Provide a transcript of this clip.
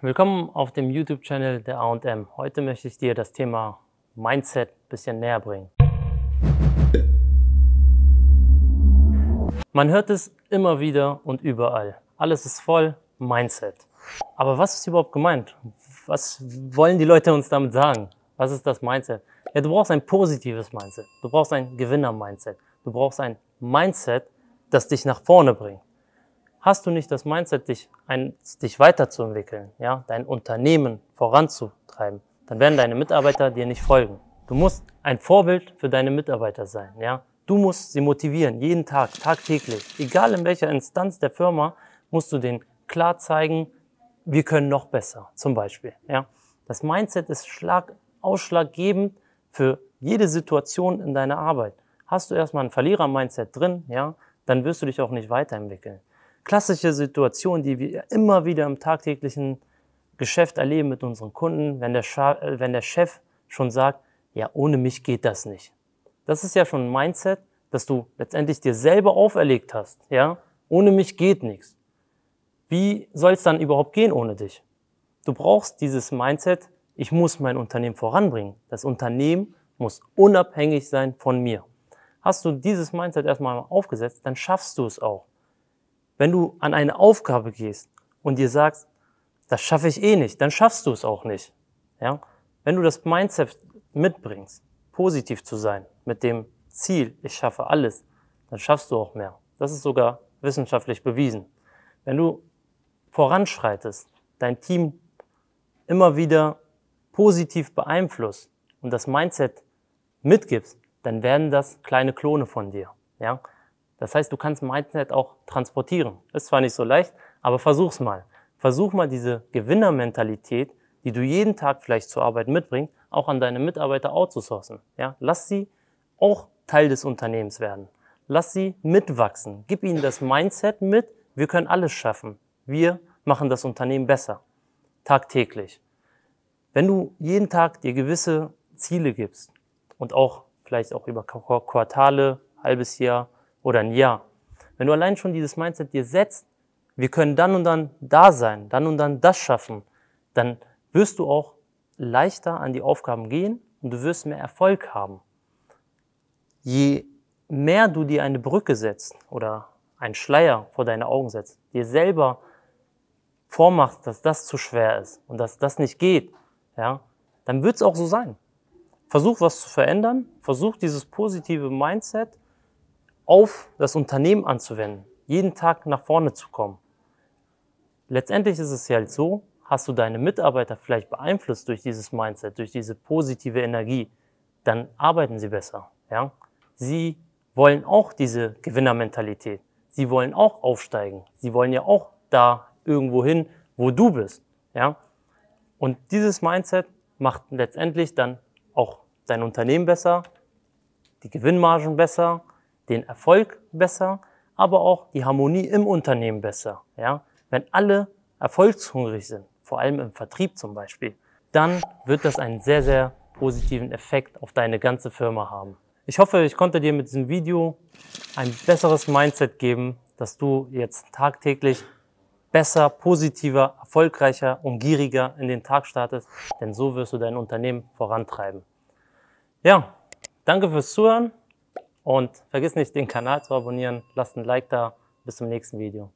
Willkommen auf dem YouTube-Channel der AM. Heute möchte ich dir das Thema Mindset ein bisschen näher bringen. Man hört es immer wieder und überall. Alles ist voll Mindset. Aber was ist überhaupt gemeint? Was wollen die Leute uns damit sagen? Was ist das Mindset? Ja, du brauchst ein positives Mindset. Du brauchst ein Gewinner-Mindset. Du brauchst ein Mindset, das dich nach vorne bringt hast du nicht das Mindset, dich, ein, dich weiterzuentwickeln, ja, dein Unternehmen voranzutreiben, dann werden deine Mitarbeiter dir nicht folgen. Du musst ein Vorbild für deine Mitarbeiter sein, ja. Du musst sie motivieren, jeden Tag, tagtäglich. Egal in welcher Instanz der Firma, musst du denen klar zeigen, wir können noch besser, zum Beispiel, ja. Das Mindset ist schlag, ausschlaggebend für jede Situation in deiner Arbeit. Hast du erstmal ein Verlierer-Mindset drin, ja, dann wirst du dich auch nicht weiterentwickeln klassische Situation, die wir immer wieder im tagtäglichen Geschäft erleben mit unseren Kunden, wenn der, Scha äh, wenn der Chef schon sagt, ja, ohne mich geht das nicht. Das ist ja schon ein Mindset, das du letztendlich dir selber auferlegt hast, ja, ohne mich geht nichts. Wie soll es dann überhaupt gehen ohne dich? Du brauchst dieses Mindset, ich muss mein Unternehmen voranbringen. Das Unternehmen muss unabhängig sein von mir. Hast du dieses Mindset erstmal aufgesetzt, dann schaffst du es auch. Wenn du an eine Aufgabe gehst und dir sagst, das schaffe ich eh nicht, dann schaffst du es auch nicht. Ja? Wenn du das Mindset mitbringst, positiv zu sein, mit dem Ziel, ich schaffe alles, dann schaffst du auch mehr. Das ist sogar wissenschaftlich bewiesen. Wenn du voranschreitest, dein Team immer wieder positiv beeinflusst und das Mindset mitgibst, dann werden das kleine Klone von dir. Ja? Das heißt, du kannst Mindset auch transportieren. Ist zwar nicht so leicht, aber versuch's mal. Versuch mal diese Gewinnermentalität, die du jeden Tag vielleicht zur Arbeit mitbringst, auch an deine Mitarbeiter outzusourcen. Ja, lass sie auch Teil des Unternehmens werden. Lass sie mitwachsen. Gib ihnen das Mindset mit. Wir können alles schaffen. Wir machen das Unternehmen besser. Tagtäglich. Wenn du jeden Tag dir gewisse Ziele gibst und auch vielleicht auch über Quartale, halbes Jahr, oder ein Ja. Wenn du allein schon dieses Mindset dir setzt, wir können dann und dann da sein, dann und dann das schaffen, dann wirst du auch leichter an die Aufgaben gehen und du wirst mehr Erfolg haben. Je mehr du dir eine Brücke setzt oder einen Schleier vor deine Augen setzt, dir selber vormachst, dass das zu schwer ist und dass das nicht geht, ja, dann wird es auch so sein. Versuch was zu verändern, versuch dieses positive Mindset auf das Unternehmen anzuwenden, jeden Tag nach vorne zu kommen. Letztendlich ist es ja halt so, hast du deine Mitarbeiter vielleicht beeinflusst durch dieses Mindset, durch diese positive Energie, dann arbeiten sie besser. Ja? Sie wollen auch diese Gewinnermentalität. Sie wollen auch aufsteigen. Sie wollen ja auch da irgendwo hin, wo du bist. Ja? Und dieses Mindset macht letztendlich dann auch dein Unternehmen besser, die Gewinnmargen besser den Erfolg besser, aber auch die Harmonie im Unternehmen besser. Ja? Wenn alle erfolgshungrig sind, vor allem im Vertrieb zum Beispiel, dann wird das einen sehr, sehr positiven Effekt auf deine ganze Firma haben. Ich hoffe, ich konnte dir mit diesem Video ein besseres Mindset geben, dass du jetzt tagtäglich besser, positiver, erfolgreicher und gieriger in den Tag startest, denn so wirst du dein Unternehmen vorantreiben. Ja, danke fürs Zuhören. Und vergiss nicht, den Kanal zu abonnieren, lasst ein Like da. Bis zum nächsten Video.